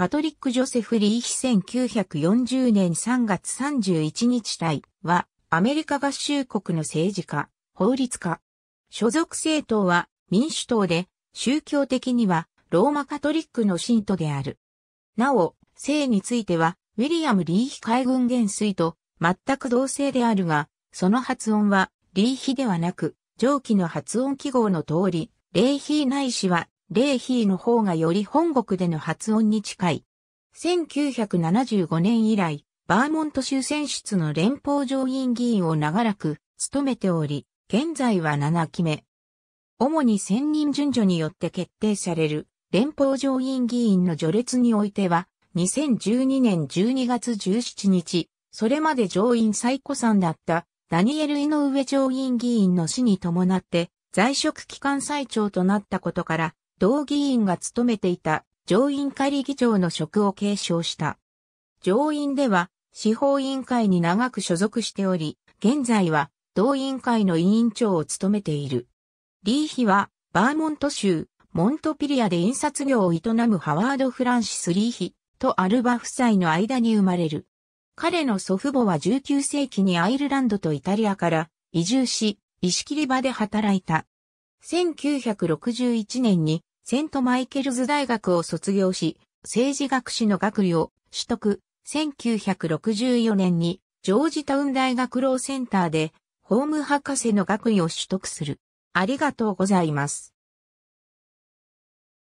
パトリック・ジョセフ・リーヒ1940年3月31日来は、アメリカ合衆国の政治家、法律家。所属政党は民主党で、宗教的にはローマカトリックの信徒である。なお、性については、ウィリアム・リーヒ海軍元帥と全く同性であるが、その発音は、リーヒではなく、上記の発音記号の通り、レイヒーないしはレイヒーの方がより本国での発音に近い。1975年以来、バーモント州選出の連邦上院議員を長らく務めており、現在は7期目。主に選任順序によって決定される連邦上院議員の序列においては、2012年12月17日、それまで上院最古参だったダニエル・イノウエ上院議員の死に伴って在職期間最長となったことから、同議員が務めていた上院仮議長の職を継承した。上院では司法委員会に長く所属しており、現在は同委員会の委員長を務めている。リーヒはバーモント州モントピリアで印刷業を営むハワード・フランシス・リーヒとアルバ夫妻の間に生まれる。彼の祖父母は19世紀にアイルランドとイタリアから移住し、石切り場で働いた。1961年にセントマイケルズ大学を卒業し、政治学士の学位を取得。1964年にジョージタウン大学ローセンターで法務博士の学位を取得する。ありがとうございます。